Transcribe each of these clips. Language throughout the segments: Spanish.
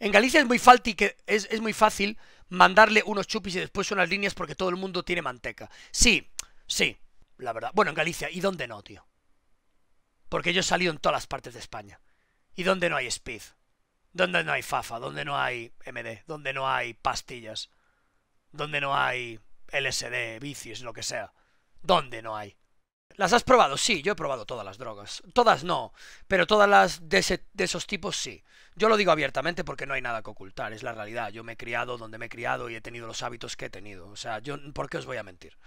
En Galicia es muy, es, muy fácil mandarle unos chupis y después unas líneas porque todo el mundo tiene manteca. Sí, sí, la verdad. Bueno, en Galicia, ¿y dónde no, tío? Porque yo he salido en todas las partes de España. ¿Y dónde no hay speed? ¿Dónde no hay fafa? ¿Dónde no hay MD? ¿Dónde no hay pastillas? ¿Dónde no hay LSD, bicis, lo que sea? ¿Dónde no hay? ¿Las has probado? Sí, yo he probado todas las drogas. Todas no, pero todas las de, esos tipos sí. Yo lo digo abiertamente porque no hay nada que ocultar, es la realidad. Yo me he criado donde me he criado y he tenido los hábitos que he tenido. O sea, yo, ¿por qué os voy a mentir?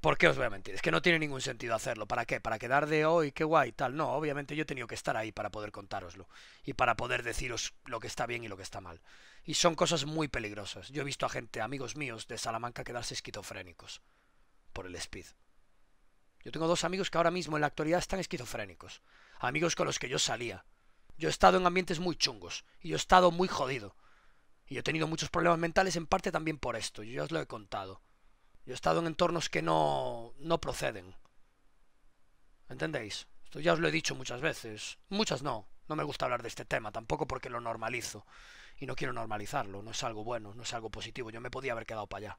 ¿Por qué os voy a mentir? Es que no tiene ningún sentido hacerlo. ¿Para qué? ¿Para quedar de hoy? ¿Qué guay? Tal. No, obviamente yo he tenido que estar ahí para poder contároslo. Y para poder deciros lo que está bien y lo que está mal. Y son cosas muy peligrosas. Yo he visto a gente, amigos míos de Salamanca, quedarse esquizofrénicos por el speed. Yo tengo dos amigos que ahora mismo en la actualidad están esquizofrénicos. Amigos con los que yo salía. Yo he estado en ambientes muy chungos. Y yo he estado muy jodido. Y he tenido muchos problemas mentales en parte también por esto. Yo ya os lo he contado. Yo he estado en entornos que no, no proceden. ¿Entendéis? Esto ya os lo he dicho muchas veces. Muchas no. No me gusta hablar de este tema, tampoco porque lo normalizo. Y no quiero normalizarlo. No es algo bueno, no es algo positivo. Yo me podía haber quedado para allá.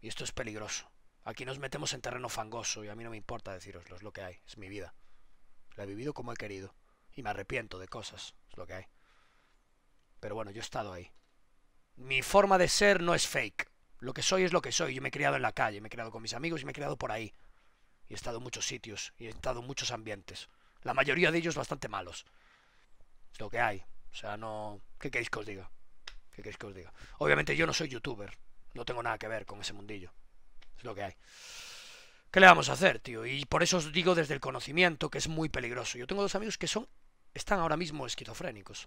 Y esto es peligroso. Aquí nos metemos en terreno fangoso y a mí no me importa deciroslo, es lo que hay, es mi vida. La he vivido como he querido y me arrepiento de cosas, es lo que hay. Pero bueno, yo he estado ahí. Mi forma de ser no es fake. Lo que soy es lo que soy. Yo me he criado en la calle, me he criado con mis amigos y me he criado por ahí. Y he estado en muchos sitios y he estado en muchos ambientes. La mayoría de ellos bastante malos. Es lo que hay. O sea, no... ¿Qué queréis que os diga? ¿Qué queréis que os diga? Obviamente yo no soy youtuber. No tengo nada que ver con ese mundillo. Es lo que hay. ¿Qué le vamos a hacer, tío? Y por eso os digo desde el conocimiento que es muy peligroso. Yo tengo dos amigos que son están ahora mismo esquizofrénicos.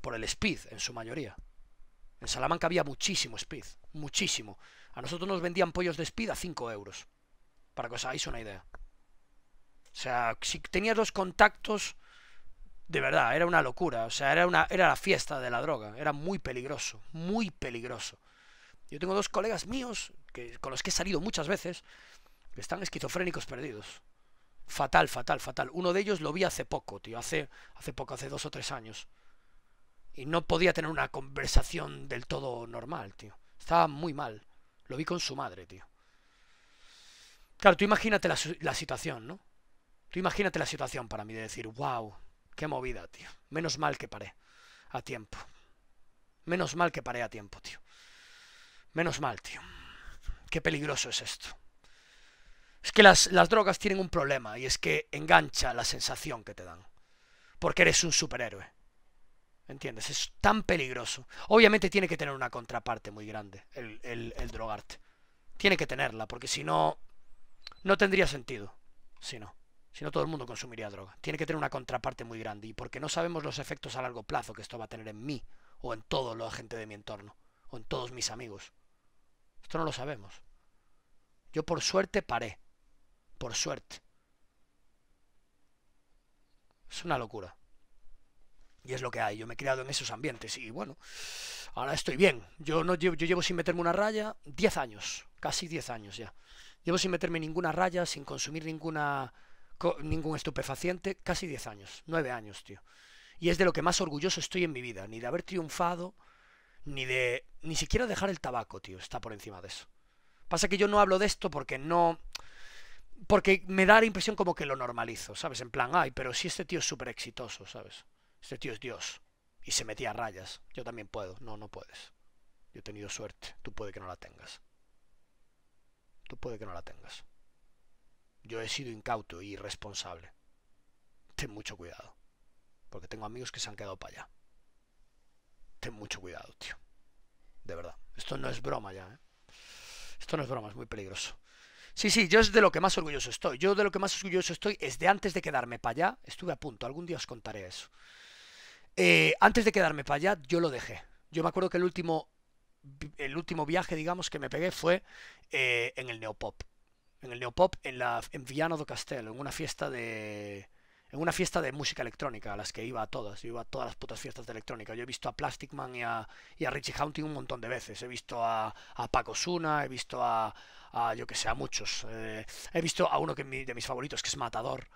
Por el speed, en su mayoría. En Salamanca había muchísimo speed. Muchísimo. A nosotros nos vendían pollos de speed a 5 euros. Para que os hagáis una idea. O sea, si tenías los contactos, de verdad, era una locura. O sea, era, una, era la fiesta de la droga. Era muy peligroso, muy peligroso. Yo tengo dos colegas míos, con los que he salido muchas veces, están esquizofrénicos perdidos. Fatal, fatal, fatal. Uno de ellos lo vi hace poco, tío, hace, hace poco, hace dos o tres años. Y no podía tener una conversación del todo normal, tío. Estaba muy mal. Lo vi con su madre, tío. Claro, tú imagínate la, la situación, ¿no? Tú imagínate la situación para mí de decir, wow, qué movida, tío. Menos mal que paré a tiempo. Menos mal que paré a tiempo, tío. Menos mal, tío qué peligroso es esto. Es que las, drogas tienen un problema y es que engancha la sensación que te dan. Porque eres un superhéroe. ¿Entiendes? Es tan peligroso. Obviamente tiene que tener una contraparte muy grande el, el drogarte. Tiene que tenerla, porque si no, no tendría sentido. Si no. Si no, todo el mundo consumiría droga. Tiene que tener una contraparte muy grande. Y porque no sabemos los efectos a largo plazo que esto va a tener en mí, o en toda la gente de mi entorno, o en todos mis amigos. Esto no lo sabemos. Yo por suerte paré. Por suerte. Es una locura. Y es lo que hay. Yo me he criado en esos ambientes. Y bueno, ahora estoy bien. Yo, no, llevo, yo llevo sin meterme una raya 10 años. Casi 10 años ya. Llevo sin meterme ninguna raya, sin consumir ninguna ningún estupefaciente, casi 10 años, 9 años, tío. Y es de lo que más orgulloso estoy en mi vida, ni de haber triunfado, ni de... Ni siquiera dejar el tabaco, tío, está por encima de eso. Pasa que yo no hablo de esto porque no... Porque me da la impresión como que lo normalizo, ¿sabes? En plan, ay, pero si este tío es súper exitoso, ¿sabes? Este tío es Dios. Y se metía a rayas. Yo también puedo. No, no puedes. Yo he tenido suerte. Tú puede que no la tengas. Tú puede que no la tengas. Yo he sido incauto y irresponsable. Ten mucho cuidado. Porque tengo amigos que se han quedado para allá. Ten mucho cuidado, tío de verdad. Esto no es broma ya. ¿eh? Esto no es broma, es muy peligroso. Sí, sí, yo es de lo que más orgulloso estoy. Yo de lo que más orgulloso estoy es de antes de quedarme para allá, estuve a punto, algún día os contaré eso. Eh, antes de quedarme para allá, yo lo dejé. Yo me acuerdo que el último, el último viaje, digamos, que me pegué fue eh, en el Neopop. En el Neopop, en, la, en Villano do Castelo, en una fiesta de, en una fiesta de música electrónica, a las que iba a todas, iba a todas las putas fiestas de electrónica. Yo he visto a Plastic Man y a, y Richie Hunting un montón de veces, he visto a, Paco Suna, he visto a, yo que sé, a muchos. Eh, he visto a uno que de mis favoritos, que es Matador,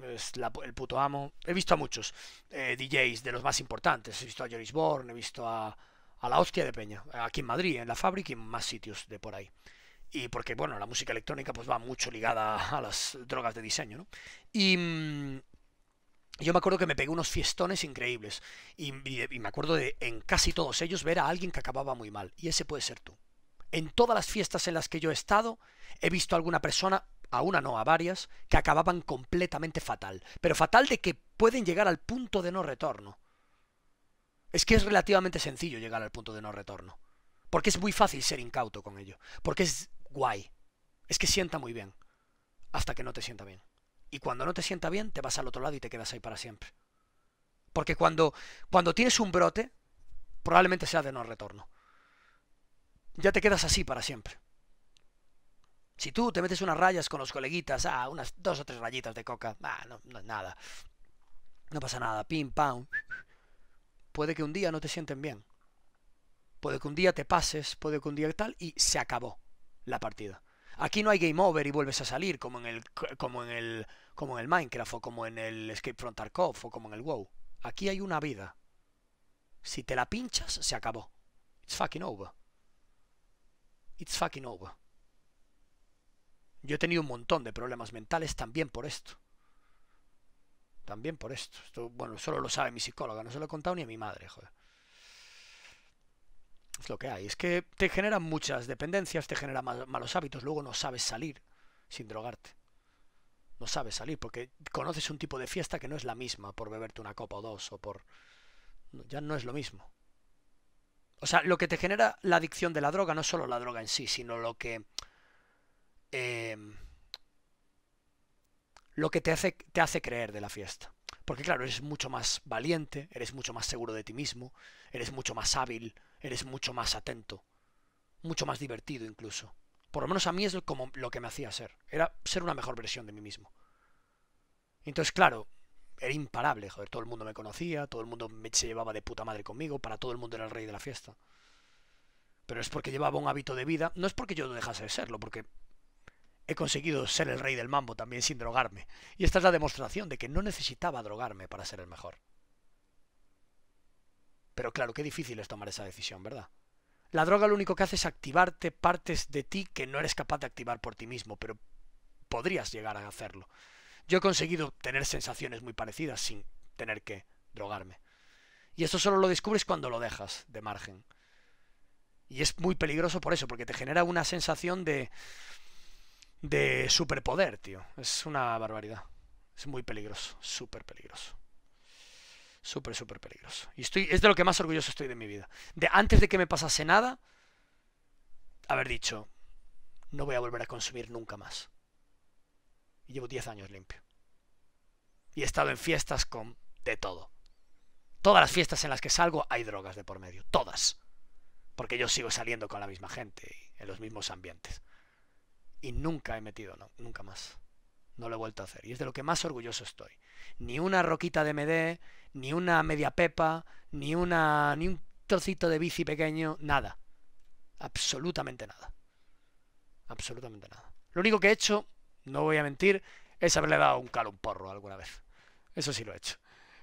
es el puto amo. He visto a muchos eh, DJs de los más importantes, he visto a Joris Born, he visto a, a la hostia de Peña, aquí en Madrid, en la fábrica y en más sitios de por ahí y porque bueno, la música electrónica pues va mucho ligada a las drogas de diseño, ¿no? Y mm, yo me acuerdo que me pegué unos fiestones increíbles y, y, me acuerdo de en casi todos ellos ver a alguien que acababa muy mal y ese puede ser tú. En todas las fiestas en las que yo he estado he visto a alguna persona, a una no, a varias, que acababan completamente fatal, pero fatal de que pueden llegar al punto de no retorno. Es que es relativamente sencillo llegar al punto de no retorno. Porque es muy fácil ser incauto con ello. Porque es guay. Es que sienta muy bien. Hasta que no te sienta bien. Y cuando no te sienta bien, te vas al otro lado y te quedas ahí para siempre. Porque cuando, cuando tienes un brote, probablemente sea de no retorno. Ya te quedas así para siempre. Si tú te metes unas rayas con los coleguitas, ah, unas dos o tres rayitas de coca, ah, no, no nada. No pasa nada, pim, pam. Puede que un día no te sienten bien. Puede que un día te pases, puede que un día tal, y se acabó la partida. Aquí no hay game over y vuelves a salir como en el como en el como en el Minecraft o como en el Escape from Tarkov o como en el WoW. Aquí hay una vida. Si te la pinchas se acabó. It's fucking over. It's fucking over. Yo he tenido un montón de problemas mentales también por esto. También por esto. esto bueno, solo lo sabe mi psicóloga, no se lo he contado ni a mi madre, joder lo que hay. Es que te generan muchas dependencias, te generan malos hábitos, luego no sabes salir sin drogarte. No sabes salir porque conoces un tipo de fiesta que no es la misma por beberte una copa o dos o por... Ya no es lo mismo. O sea, lo que te genera la adicción de la droga no solo la droga en sí, sino lo que... Eh, lo que te hace, te hace creer de la fiesta. Porque claro, eres mucho más valiente, eres mucho más seguro de ti mismo, eres mucho más hábil, eres mucho más atento, mucho más divertido incluso. Por lo menos a mí es como lo que me hacía ser. Era ser una mejor versión de mí mismo. Entonces, claro, era imparable, joder. Todo el mundo me conocía, todo el mundo se llevaba de puta madre conmigo, para todo el mundo era el rey de la fiesta. Pero es porque llevaba un hábito de vida. No es porque yo no dejase de serlo, porque he conseguido ser el rey del mambo también sin drogarme. Y esta es la demostración de que no necesitaba drogarme para ser el mejor. Pero claro, qué difícil es tomar esa decisión, ¿verdad? La droga lo único que hace es activarte partes de ti que no eres capaz de activar por ti mismo, pero podrías llegar a hacerlo. Yo he conseguido tener sensaciones muy parecidas sin tener que drogarme. Y esto solo lo descubres cuando lo dejas de margen. Y es muy peligroso por eso, porque te genera una sensación de. de superpoder, tío. Es una barbaridad. Es muy peligroso, súper peligroso súper, súper peligroso. Y estoy, es de lo que más orgulloso estoy de mi vida. De antes de que me pasase nada, haber dicho, no voy a volver a consumir nunca más. Y llevo 10 años limpio. Y he estado en fiestas con de todo. Todas las fiestas en las que salgo hay drogas de por medio. Todas. Porque yo sigo saliendo con la misma gente y en los mismos ambientes. Y nunca he metido, nunca más. No lo he vuelto a hacer. Y es de lo que más orgulloso estoy ni una roquita de MD, ni una media pepa, ni una ni un trocito de bici pequeño, nada. Absolutamente nada. Absolutamente nada. Lo único que he hecho, no voy a mentir, es haberle dado un calo un porro alguna vez. Eso sí lo he hecho.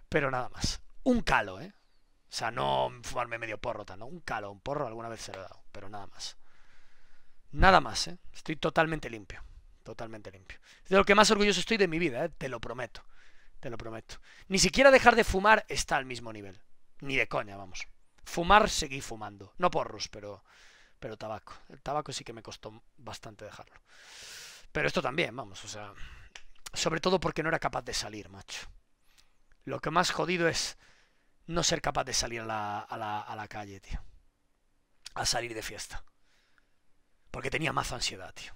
Pero nada más. Un calo, ¿eh? O sea, no fumarme medio porro, tan Un calo, un porro alguna vez se lo he dado, pero nada más. Nada más, ¿eh? Estoy totalmente limpio. Totalmente limpio. de lo que más orgulloso estoy de mi vida, ¿eh? Te lo prometo te lo prometo. Ni siquiera dejar de fumar está al mismo nivel. Ni de coña, vamos. Fumar, seguí fumando. No porros, pero, pero tabaco. El tabaco sí que me costó bastante dejarlo. Pero esto también, vamos, o sea... Sobre todo porque no era capaz de salir, macho. Lo que más jodido es no ser capaz de salir a la, a la calle, tío. A salir de fiesta. Porque tenía mazo ansiedad, tío.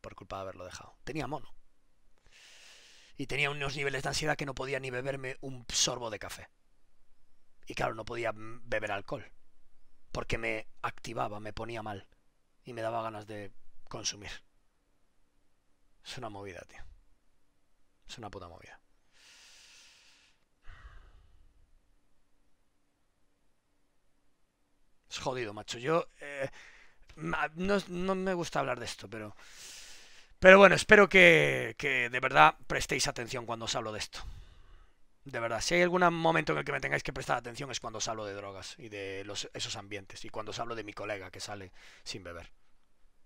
Por culpa de haberlo dejado. Tenía mono y tenía unos niveles de ansiedad que no podía ni beberme un sorbo de café. Y claro, no podía beber alcohol, porque me activaba, me ponía mal y me daba ganas de consumir. Es una movida, tío. Es una puta movida. Es jodido, macho. Yo... Eh, no me gusta hablar de esto, pero... Pero bueno, espero que, de verdad prestéis atención cuando os hablo de esto. De verdad, si hay algún momento en el que me tengáis que prestar atención es cuando os hablo de drogas y de esos ambientes y cuando os hablo de mi colega que sale sin beber.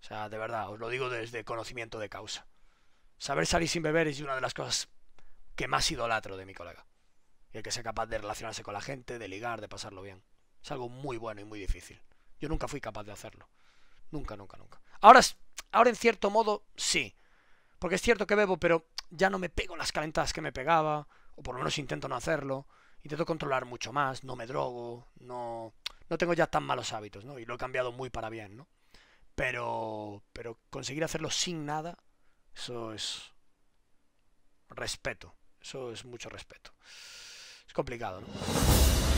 O sea, de verdad, os lo digo desde conocimiento de causa. Saber salir sin beber es una de las cosas que más idolatro de mi colega. Y el que sea capaz de relacionarse con la gente, de ligar, de pasarlo bien. Es algo muy bueno y muy difícil. Yo nunca fui capaz de hacerlo. Nunca, nunca, nunca. Ahora Ahora, en cierto modo, sí. Porque es cierto que bebo, pero ya no me pego las calentadas que me pegaba, o por lo menos intento no hacerlo. Intento controlar mucho más, no me drogo, no, no tengo ya tan malos hábitos, ¿no? Y lo he cambiado muy para bien, ¿no? Pero, pero conseguir hacerlo sin nada, eso es respeto. Eso es mucho respeto. Es complicado, ¿no?